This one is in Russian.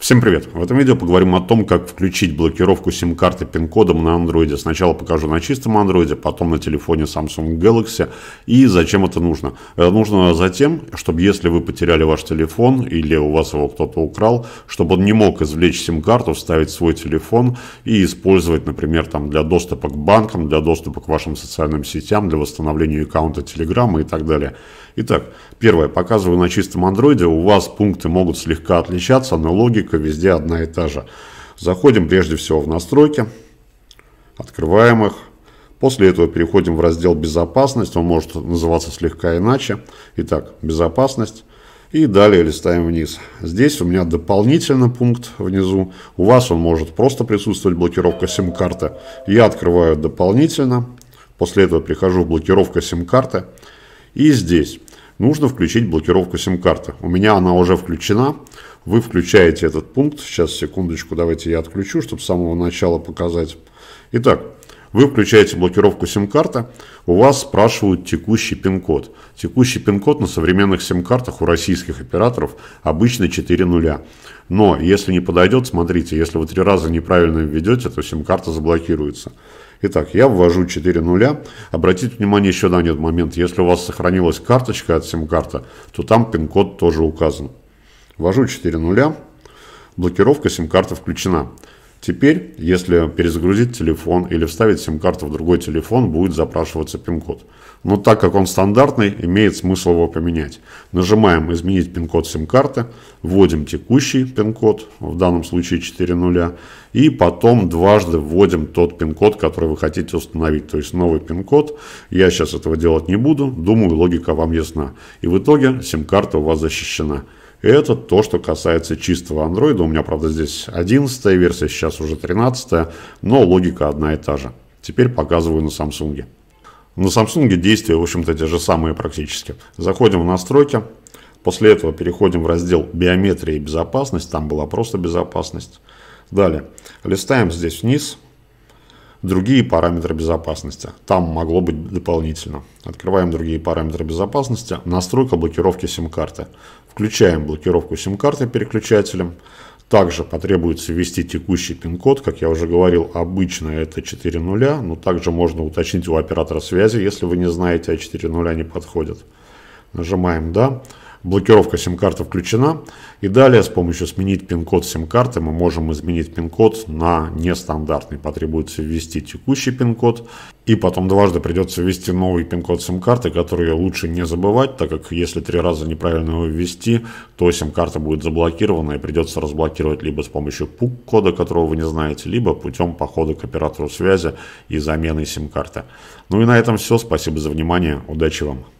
Всем привет! В этом видео поговорим о том, как включить блокировку сим-карты пин-кодом на Android. Сначала покажу на чистом Android, потом на телефоне Samsung Galaxy. И зачем это нужно? Это нужно за тем, чтобы если вы потеряли ваш телефон или у вас его кто-то украл, чтобы он не мог извлечь сим-карту, вставить свой телефон и использовать, например, там, для доступа к банкам, для доступа к вашим социальным сетям, для восстановления аккаунта Telegram и так далее. Итак, первое, показываю на чистом Андроиде. У вас пункты могут слегка отличаться, но логика логика везде одна и та же. Заходим прежде всего в настройки, открываем их. После этого переходим в раздел «Безопасность». Он может называться слегка иначе. Итак, «Безопасность». И далее листаем вниз. Здесь у меня дополнительный пункт внизу. У вас он может просто присутствовать, блокировка сим-карты. Я открываю дополнительно. После этого прихожу в блокировка сим-карты. И здесь нужно включить блокировку сим-карты. У меня она уже включена. Вы включаете этот пункт. Сейчас, секундочку, давайте я отключу, чтобы с самого начала показать. Итак, вы включаете блокировку сим-карты, у вас спрашивают текущий пин-код. Текущий пин-код на современных сим-картах у российских операторов обычно 4 нуля. Но если не подойдет, смотрите, если вы три раза неправильно введете, то сим-карта заблокируется. Итак, я ввожу 4 нуля. Обратите внимание еще на этот момент. Если у вас сохранилась карточка от сим карта то там пин-код тоже указан. Ввожу 4 нуля. Блокировка сим карта включена. Теперь, если перезагрузить телефон или вставить сим-карту в другой телефон, будет запрашиваться пин-код. Но так как он стандартный, имеет смысл его поменять. Нажимаем «Изменить пин-код сим-карты», вводим текущий пин-код, в данном случае 4 нуля, и потом дважды вводим тот пин-код, который вы хотите установить, то есть новый пин-код. Я сейчас этого делать не буду, думаю, логика вам ясна. И в итоге сим-карта у вас защищена. Это то, что касается чистого Android. У меня, правда, здесь 11 версия, сейчас уже 13, но логика одна и та же. Теперь показываю на Samsung. На Samsung действия, в общем-то, те же самые практически. Заходим в настройки, после этого переходим в раздел «Биометрия и безопасность», там была просто «Безопасность». Далее, листаем здесь вниз – другие параметры безопасности. Там могло быть дополнительно. Открываем другие параметры безопасности. Настройка блокировки сим-карты. Включаем блокировку сим-карты переключателем. Также потребуется ввести текущий пин-код. Как я уже говорил, обычно это 4 нуля, но также можно уточнить у оператора связи, если вы не знаете, а 4 нуля не подходят. Нажимаем «Да» блокировка сим-карты включена. И далее с помощью «Сменить пин-код сим-карты» мы можем изменить пин-код на нестандартный. Потребуется ввести текущий пин-код, и потом дважды придется ввести новый пин-код сим-карты, который лучше не забывать, так как если три раза неправильно его ввести, то сим-карта будет заблокирована и придется разблокировать либо с помощью пук-кода, которого вы не знаете, либо путем похода к оператору связи и замены сим-карты. Ну и на этом все. Спасибо за внимание. Удачи вам!